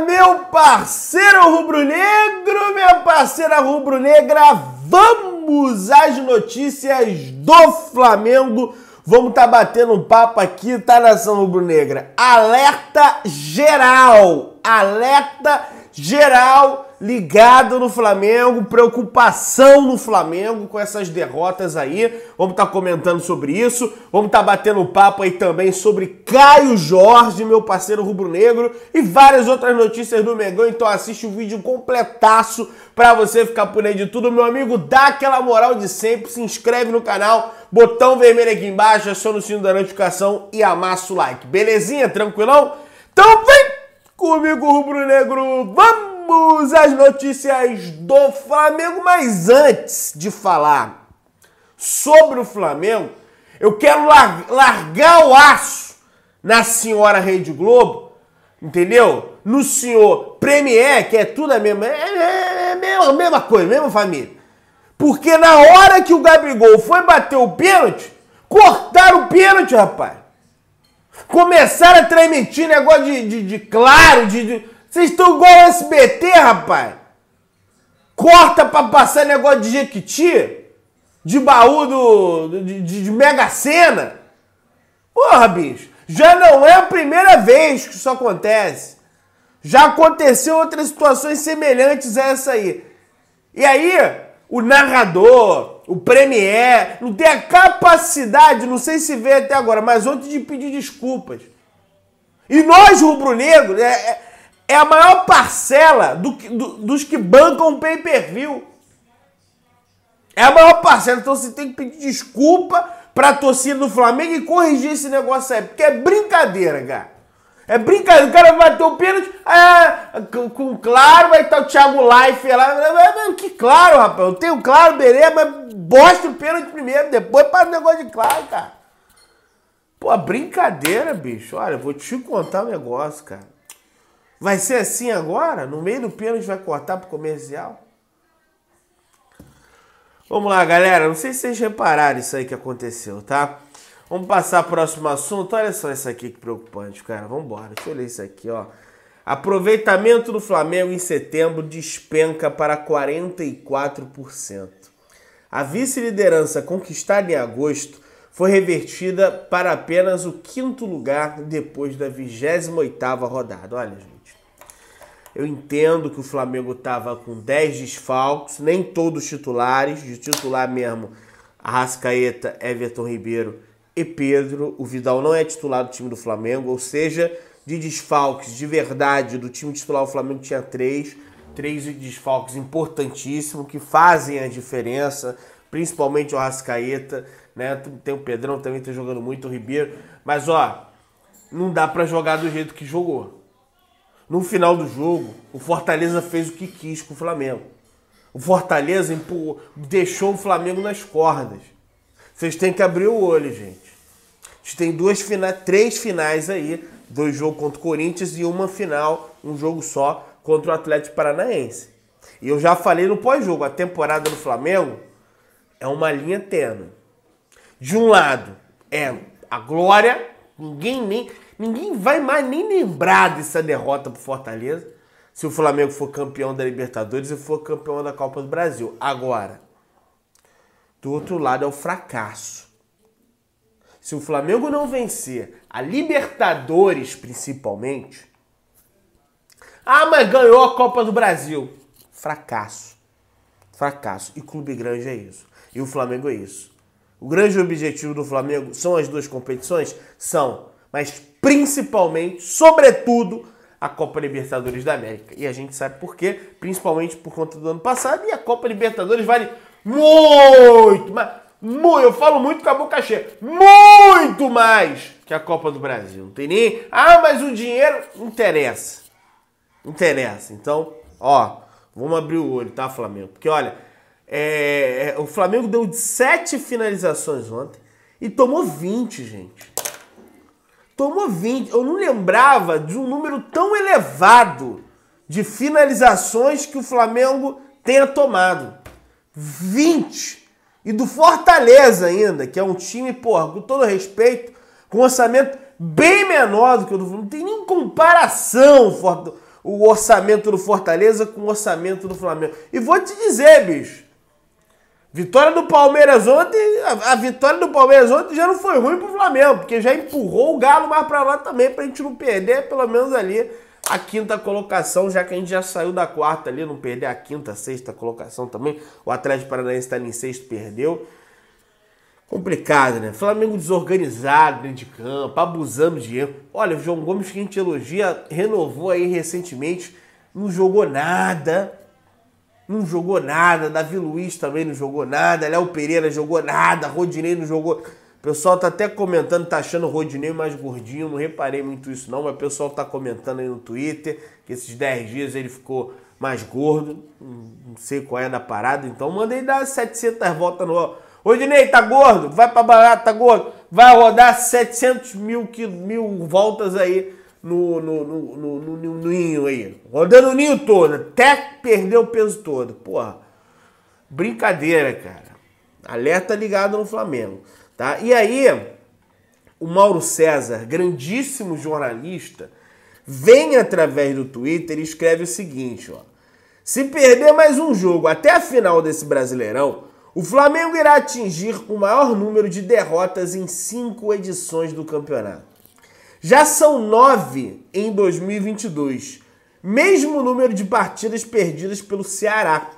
meu parceiro rubro-negro, minha parceira rubro-negra, vamos às notícias do Flamengo. Vamos tá batendo um papo aqui, tá nação rubro-negra? Alerta geral, alerta geral ligado no Flamengo, preocupação no Flamengo com essas derrotas aí. Vamos estar tá comentando sobre isso. Vamos estar tá batendo papo aí também sobre Caio Jorge, meu parceiro rubro-negro, e várias outras notícias do Mengão. Então assiste o vídeo completaço para você ficar por aí de tudo, meu amigo. Dá aquela moral de sempre, se inscreve no canal, botão vermelho aqui embaixo, aciona o sino da notificação e amassa o like. Belezinha? Tranquilão? Então vem comigo, rubro-negro. Vamos! Vamos às notícias do Flamengo, mas antes de falar sobre o Flamengo, eu quero lar largar o aço na senhora Rede Globo, entendeu? No senhor Premier, que é tudo a mesma, é, é, é a mesma coisa, mesma família. Porque na hora que o Gabigol foi bater o pênalti, cortaram o pênalti, rapaz. Começaram a transmitir negócio de, de, de claro, de, de vocês estão igual ao SBT, rapaz. Corta pra passar negócio de Jequiti, de baú do, de, de Mega cena. Porra, bicho. Já não é a primeira vez que isso acontece. Já aconteceu outras situações semelhantes a essa aí. E aí, o narrador, o premier, não tem a capacidade, não sei se vê até agora, mas ontem de pedir desculpas. E nós, rubro-negro, é, é é a maior parcela do, do, dos que bancam o pay-per-view. É a maior parcela. Então você tem que pedir desculpa para torcida do Flamengo e corrigir esse negócio aí. Porque é brincadeira, cara. É brincadeira. O cara vai ter o pênalti. Ah, com, com claro, vai estar tá o Thiago Life lá. É, que claro, rapaz. Eu tenho claro, beleza, mas bosta o pênalti primeiro, depois para o negócio de claro, cara. Pô, brincadeira, bicho. Olha, eu vou te contar um negócio, cara. Vai ser assim agora? No meio do pênalti vai cortar pro comercial? Vamos lá, galera. Não sei se vocês repararam isso aí que aconteceu, tá? Vamos passar pro próximo assunto. Olha só isso aqui que preocupante, cara. Vamos embora. Deixa eu ler isso aqui, ó. Aproveitamento do Flamengo em setembro despenca para 44%. A vice-liderança conquistada em agosto foi revertida para apenas o quinto lugar depois da 28ª rodada. Olha, gente. Eu entendo que o Flamengo estava com 10 desfalques, nem todos titulares, de titular mesmo, Arrascaeta, Everton Ribeiro e Pedro. O Vidal não é titular do time do Flamengo, ou seja, de desfalques de verdade do time titular, o Flamengo tinha três, três desfalques importantíssimos que fazem a diferença, principalmente o Rascaeta, né? Tem o Pedrão também tá jogando muito, o Ribeiro, mas ó, não dá para jogar do jeito que jogou. No final do jogo, o Fortaleza fez o que quis com o Flamengo. O Fortaleza empurrou, deixou o Flamengo nas cordas. Vocês têm que abrir o olho, gente. A gente tem duas finais, três finais aí, dois jogos contra o Corinthians e uma final, um jogo só contra o Atlético Paranaense. E eu já falei no pós-jogo, a temporada do Flamengo é uma linha tênue. De um lado é a glória, ninguém nem Ninguém vai mais nem lembrar dessa derrota pro Fortaleza se o Flamengo for campeão da Libertadores e for campeão da Copa do Brasil. Agora, do outro lado é o fracasso. Se o Flamengo não vencer a Libertadores, principalmente. Ah, mas ganhou a Copa do Brasil. Fracasso. Fracasso. E clube grande é isso. E o Flamengo é isso. O grande objetivo do Flamengo são as duas competições? São. Mas principalmente, sobretudo, a Copa Libertadores da América. E a gente sabe por quê, principalmente por conta do ano passado. E a Copa Libertadores vale muito, mas muito, eu falo muito com a boca cheia, muito mais que a Copa do Brasil. Não tem nem, ah, mas o dinheiro interessa. Interessa. Então, ó, vamos abrir o olho, tá, Flamengo? Porque olha, é, é o Flamengo deu 7 finalizações ontem e tomou 20, gente tomou 20. Eu não lembrava de um número tão elevado de finalizações que o Flamengo tenha tomado. 20! E do Fortaleza ainda, que é um time, porra, com todo respeito, com orçamento bem menor do que o do Flamengo. Não tem nem comparação o orçamento do Fortaleza com o orçamento do Flamengo. E vou te dizer, bicho, Vitória do Palmeiras ontem, a, vitória do Palmeiras ontem já não foi ruim pro Flamengo, porque já empurrou o Galo mais para lá também, pra gente não perder pelo menos ali a quinta colocação, já que a gente já saiu da quarta ali, não perder a quinta, sexta colocação também. O Atlético Paranaense tá ali em sexto, perdeu. Complicado, né? Flamengo desorganizado dentro de campo, abusando de erro. Olha, o João Gomes que a gente elogia, renovou aí recentemente, não jogou nada, não jogou nada, Davi Luiz também não jogou nada, Léo Pereira jogou nada, Rodinei não jogou. O pessoal tá até comentando, tá achando o Rodinei mais gordinho, não reparei muito isso não, mas o pessoal tá comentando aí no Twitter que esses 10 dias ele ficou mais gordo, não sei qual é da parada, então mandei dar 700 voltas no... Rodinei, tá gordo? Vai pra barata, tá gordo? Vai rodar 700 mil, mil voltas aí no, no, no, no, no, no, ninho aí. Rodando o ninho todo, até perder o peso todo. Porra, brincadeira, cara. Alerta ligado no Flamengo. Tá? E aí, o Mauro César, grandíssimo jornalista, vem através do Twitter e escreve o seguinte, ó. Se perder mais um jogo até a final desse Brasileirão, o Flamengo irá atingir o maior número de derrotas em cinco edições do campeonato. Já são nove em 2022. Mesmo número de partidas perdidas pelo Ceará,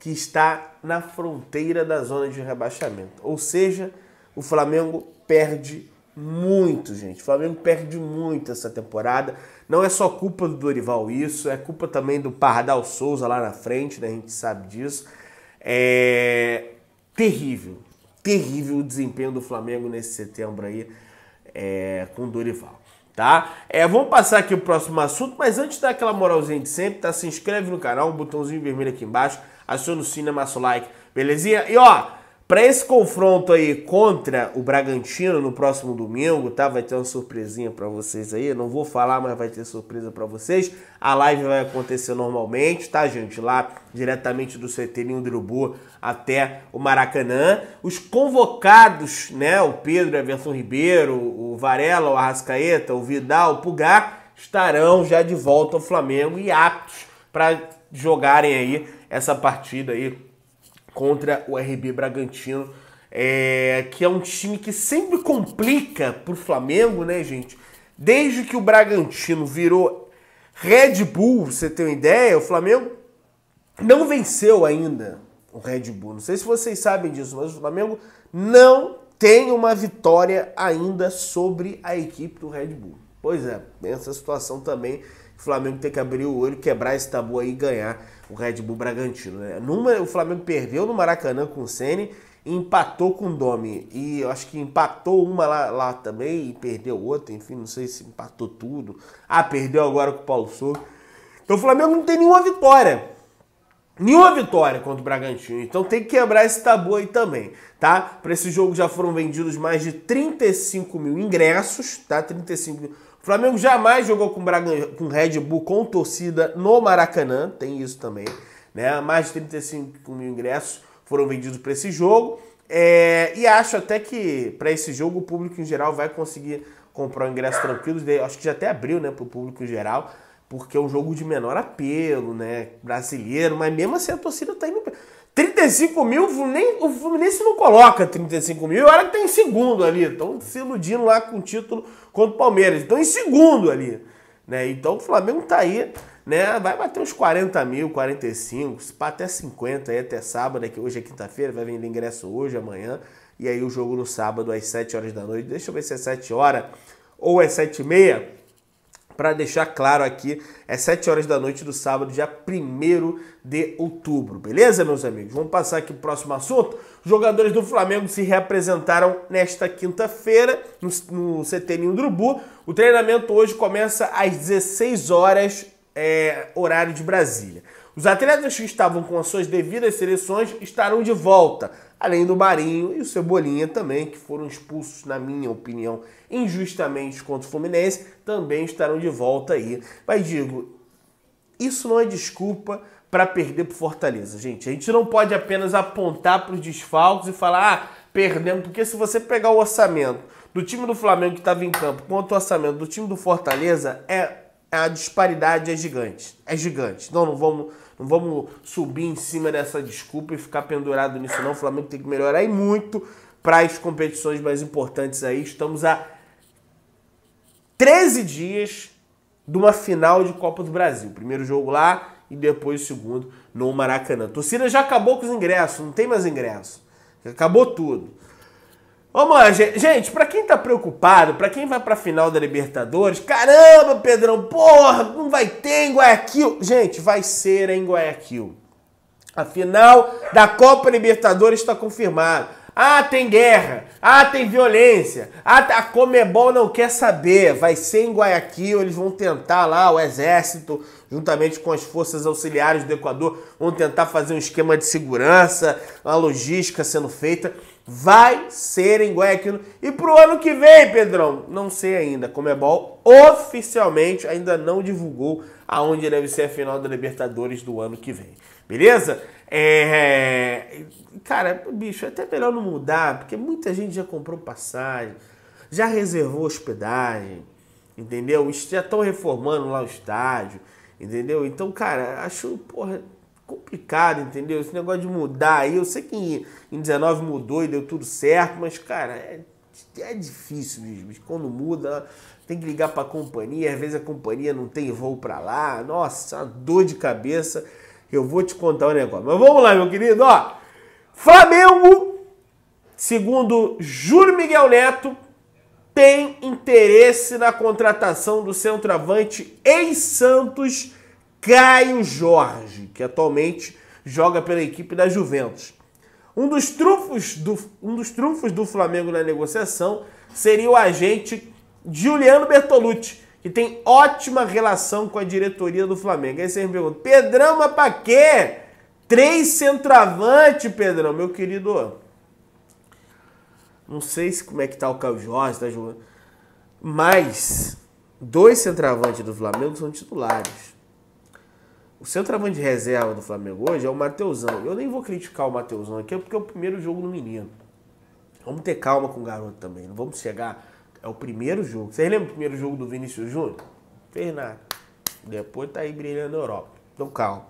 que está na fronteira da zona de rebaixamento. Ou seja, o Flamengo perde muito, gente. O Flamengo perde muito essa temporada. Não é só culpa do Dorival isso, é culpa também do Pardal Souza lá na frente, né? A gente sabe disso. É terrível, terrível o desempenho do Flamengo nesse setembro aí é, com Dorival. Tá? É, vamos passar aqui o próximo assunto, mas antes daquela moralzinha de sempre, tá? Se inscreve no canal, o botãozinho vermelho aqui embaixo, aciona o sino, massa o like, belezinha? E ó, para esse confronto aí contra o Bragantino no próximo domingo, tá? Vai ter uma surpresinha para vocês aí. não vou falar, mas vai ter surpresa para vocês. A live vai acontecer normalmente, tá, gente? Lá diretamente do CT Ninho do Urubu até o Maracanã. Os convocados, né? O Pedro, Everton Ribeiro, o Varela, o Arrascaeta, o Vidal, o Pugar, estarão já de volta ao Flamengo e aptos para jogarem aí essa partida aí contra o RB Bragantino, é, que é um time que sempre complica pro Flamengo, né, gente? Desde que o Bragantino virou Red Bull, você tem uma ideia, o Flamengo não venceu ainda o Red Bull. Não sei se vocês sabem disso, mas o Flamengo não tem uma vitória ainda sobre a equipe do Red Bull. Pois é, tem essa situação também Flamengo tem que abrir o olho, quebrar esse tabu aí e ganhar o Red Bull Bragantino. Né? Numa, o Flamengo perdeu no Maracanã com o Sene e empatou com o Domi. E eu acho que empatou uma lá, lá, também e perdeu outra, enfim, não sei se empatou tudo. Ah, perdeu agora com o Paulo Souza. Então o Flamengo não tem nenhuma vitória. Nenhuma vitória contra o Bragantino. Então tem que quebrar esse tabu aí também, tá? Para esse jogo já foram vendidos mais de 35 mil ingressos, tá? 35 mil o Flamengo jamais jogou com, com Red Bull com torcida no Maracanã, tem isso também. Né? Mais de 35 mil ingressos foram vendidos para esse jogo. É... e acho até que para esse jogo o público em geral vai conseguir comprar um ingresso tranquilo. Acho que já até abriu né, para o público em geral, porque é um jogo de menor apelo, né? Brasileiro, mas mesmo assim a torcida está indo. 35 mil, nem, o Fluminense não coloca 35 mil. Olha que tem tá segundo ali. Estão se iludindo lá com o título contra o Palmeiras. Estão em segundo ali. Né? Então o Flamengo tá aí, né? Vai bater uns 40 mil, 45, se pá, até 50 aí, até sábado, que hoje é quinta-feira, vai vender ingresso hoje, amanhã. E aí o jogo no sábado às 7 horas da noite. Deixa eu ver se é 7 horas ou é 7 e meia. Para deixar claro aqui, é 7 horas da noite do sábado, dia 1 de outubro, beleza, meus amigos? Vamos passar aqui para o próximo assunto. Os jogadores do Flamengo se reapresentaram nesta quinta-feira no, no CT do Urubu. O treinamento hoje começa às 16 horas, é, horário de Brasília. Os atletas que estavam com as suas devidas seleções estarão de volta, além do Marinho e o Cebolinha também, que foram expulsos, na minha opinião, injustamente contra o Fluminense, também estarão de volta aí. Mas digo, isso não é desculpa para perder o Fortaleza, gente. A gente não pode apenas apontar para os desfalques e falar, ah, perdemos, porque se você pegar o orçamento do time do Flamengo que estava em campo quanto o orçamento do time do Fortaleza, é, é a disparidade é gigante. É gigante. Então não vamos não vamos subir em cima dessa desculpa e ficar pendurado nisso, não. O Flamengo tem que melhorar e muito para as competições mais importantes aí. Estamos a 13 dias de uma final de Copa do Brasil. Primeiro jogo lá e depois o segundo no Maracanã. A torcida já acabou com os ingressos, não tem mais ingresso. Acabou tudo. Ô, manja, gente, pra quem tá preocupado, pra quem vai pra final da Libertadores, caramba, Pedrão, porra, não vai ter em Guayaquil. Gente, vai ser em Guayaquil. A final da Copa Libertadores está confirmada. Ah, tem guerra. Ah, tem violência. Ah, tá, a Comebol não quer saber. Vai ser em Guayaquil, eles vão tentar lá, o exército, juntamente com as forças auxiliares do Equador, vão tentar fazer um esquema de segurança, uma logística sendo feita vai ser em Guayaquil. E pro ano que vem, Pedrão, não sei ainda. Comebol é oficialmente ainda não divulgou aonde deve ser a final da Libertadores do ano que vem. Beleza? É... Cara, bicho, é até melhor não mudar, porque muita gente já comprou passagem, já reservou hospedagem, entendeu? Já estão reformando lá o estádio, entendeu? Então, cara, acho, porra complicado, entendeu? Esse negócio de mudar aí, eu sei que em 19 mudou e deu tudo certo, mas, cara, é, é difícil, mesmo. Quando muda, tem que ligar para a companhia, às vezes a companhia não tem voo para lá. Nossa, dor de cabeça. Eu vou te contar o um negócio. Mas vamos lá, meu querido, ó. Flamengo, segundo Júlio Miguel Neto, tem interesse na contratação do centroavante em Santos Caio Jorge, que atualmente joga pela equipe da Juventus. Um dos trunfos do, um dos trunfos do Flamengo na negociação seria o agente Juliano Bertolucci, que tem ótima relação com a diretoria do Flamengo. Aí você me pergunta, Pedrão, mas pra quê? Três centroavante, Pedrão, meu querido. Não sei se como é que tá o Caio Jorge, tá jogando. Mas dois centroavantes do Flamengo são titulares. O centroavante de reserva do Flamengo hoje é o Mateusão. Eu nem vou criticar o Mateusão aqui, porque é o primeiro jogo do menino. Vamos ter calma com o garoto também. Não vamos chegar. É o primeiro jogo. Vocês lembram o primeiro jogo do Vinícius Júnior? Fez nada. Depois tá aí brilhando na Europa. Então calma.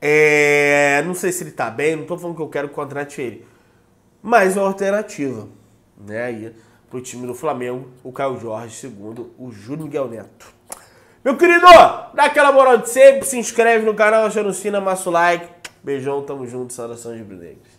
É, não sei se ele tá bem, não tô falando que eu quero contrate ele. Mas é uma alternativa. Né? Aí pro time do Flamengo, o Caio Jorge, segundo o Júlio Miguel Neto. Meu querido, dá aquela moral de sempre, se inscreve no canal, já no sina, massa o like. Beijão, tamo junto, saudações de brilhantes.